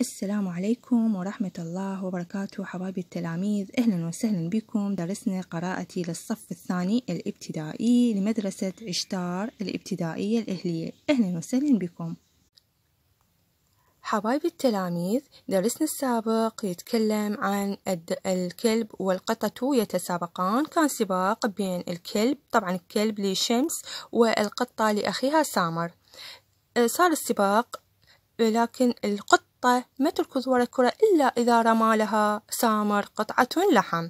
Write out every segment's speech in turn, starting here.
السلام عليكم ورحمة الله وبركاته حبايبي التلاميذ أهلا وسهلا بكم درسنا قراءتي للصف الثاني الابتدائي لمدرسة عشتار الابتدائية الأهلية أهلا وسهلا بكم حبايبي التلاميذ درسنا السابق يتكلم عن الكلب والقطة يتسابقان كان سباق بين الكلب طبعا الكلب لشمس والقطة لأخيها سامر أه، صار السباق لكن القطة القطة ما تركض ورا الكرة إلا إذا رمى لها سامر قطعة لحم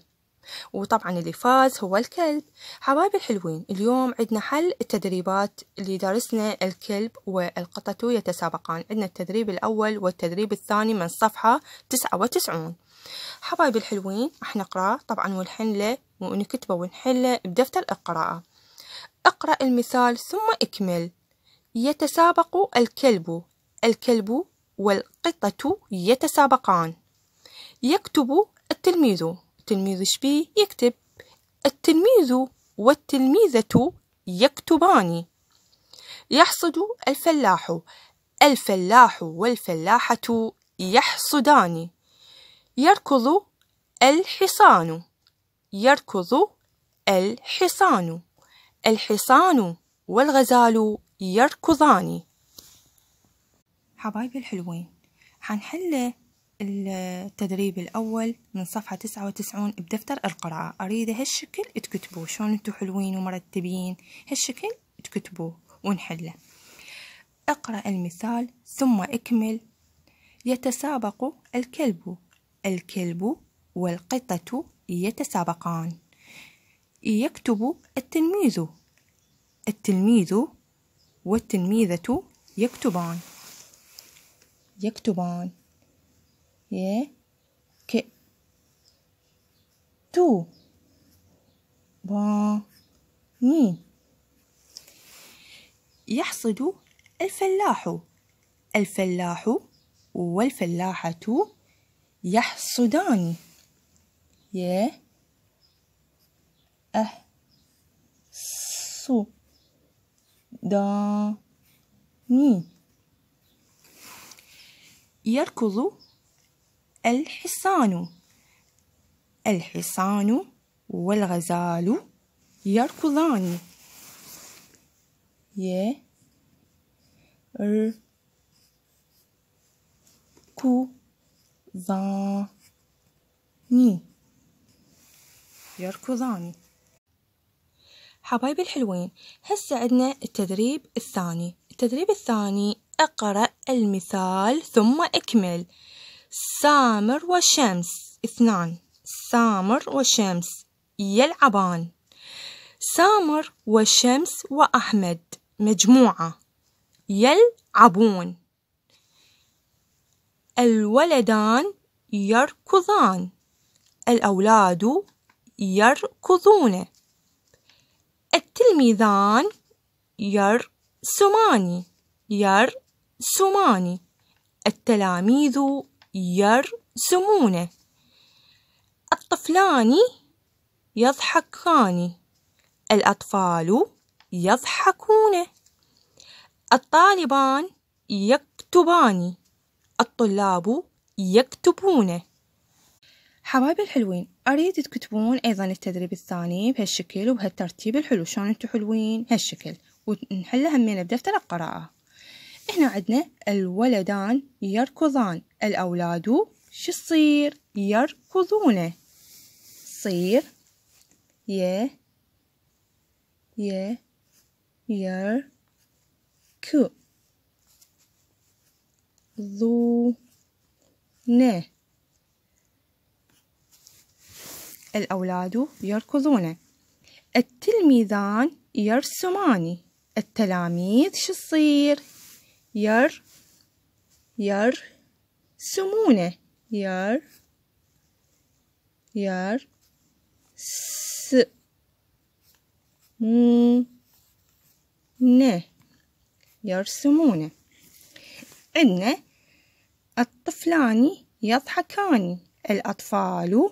وطبعا اللي فاز هو الكلب حبايبي الحلوين اليوم عندنا حل التدريبات اللي درسنا الكلب والقطة يتسابقان عندنا التدريب الأول والتدريب الثاني من صفحة تسعة وتسعون حبايبي الحلوين راح نقرأ طبعا ونحله ونكتبه ونحله بدفتر القراءة اقرأ المثال ثم اكمل يتسابق الكلب الكلب وال... القطة يتسابقان يكتب التلميذ التلميذ شبي يكتب التلميذ والتلميذة يكتبان يحصد الفلاح الفلاح والفلاحة يحصدان يركض الحصان يركض الحصان الحصان والغزال يركضان حبايبي الحلوين حنحل التدريب الأول من صفحة تسعة وتسعون بدفتر القراءة أريد هالشكل تكتبوه شلون انتو حلوين ومرتبين هالشكل تكتبوه ونحله اقرأ المثال ثم اكمل يتسابق الكلب الكلب والقطة يتسابقان يكتب التلميذ التلميذ والتلميذة يكتبان يكتبان ك تو ني يحصد الفلاح الفلاح والفلاحة يحصدان ي أه صو دا ني يركض الحصان الحصان والغزال يركضان يركضان يركضان حبايبي الحلوين هسه عندنا التدريب الثاني التدريب الثاني اقرأ المثال ثم اكمل سامر وشمس اثنان سامر وشمس يلعبان سامر وشمس وأحمد مجموعة يلعبون الولدان يركضان الأولاد يركضون التلميذان يرسمان يرسمان سمان التلاميذ يرسمون الطفلان يضحكان الأطفال يضحكون الطالبان يكتبان الطلاب يكتبون حبايبي الحلوين أريد تكتبون أيضا التدريب الثاني بهالشكل وبهالترتيب الحلو شلون أنتم حلوين هالشكل ونحله همينه بدفتر القراءة إحنا عندنا الولدان يركضان الأولاد شو يصير يركضون صير ي ي ك ذو ن الأولاد يركضون التلميذان يرسمان التلاميذ شو يصير ير ير سمونه ير ير س مو ن سمونة إن الطفلان يضحكان الأطفال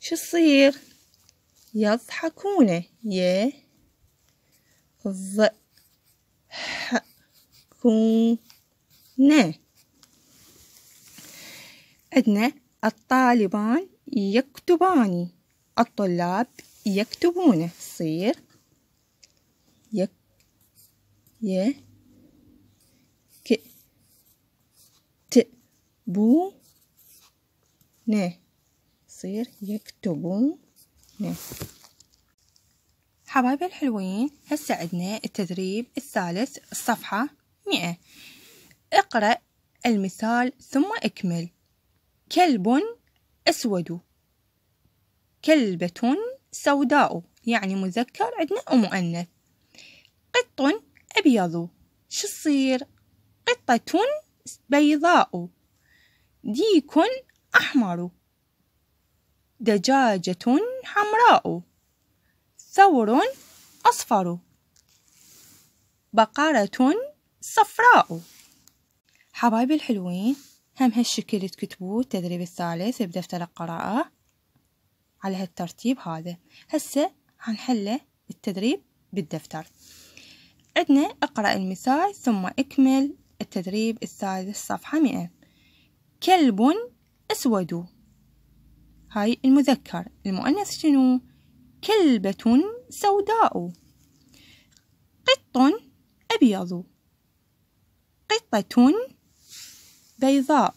شو يصير يضحكون ي ض يكفون عندنا الطالبان يكتبان الطلاب يكتبون صير يك ي ك ت بو ن صير يكتبون حبايبي الحلوين هسه عندنا التدريب الثالث الصفحة مئة اقرأ المثال ثم اكمل كلب أسود كلبة سوداء يعني مذكر عندنا ومؤنث قط أبيض شو تصير قطة بيضاء ديك أحمر دجاجة حمراء ثور أصفر بقرة صفراء حبايبي الحلوين هم هالشكل تكتبوه التدريب الثالث بدفتر القراءة على هالترتيب هذا هسه هنحله التدريب بالدفتر عندنا اقرأ المثال ثم اكمل التدريب الثالث صفحة مئة كلب أسود هاي المذكر المؤنث شنو كلبة سوداء قط أبيض قطة بيضاء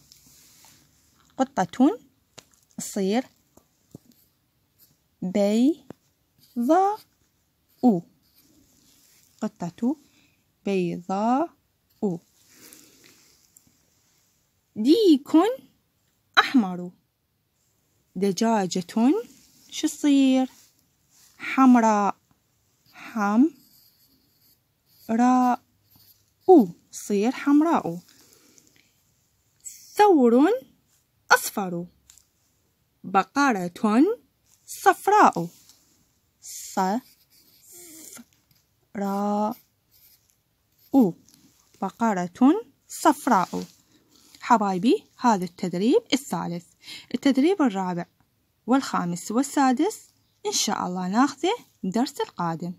قطة تصير بيضاء قطة بيضاء ديك أحمر دجاجة شو تصير حمراء حمراء أو تصير حمراء ثور أصفر بقرة صفراء صفراء بقرة صفراء حبايبي هذا التدريب الثالث التدريب الرابع والخامس والسادس إن شاء الله ناخذه درس القادم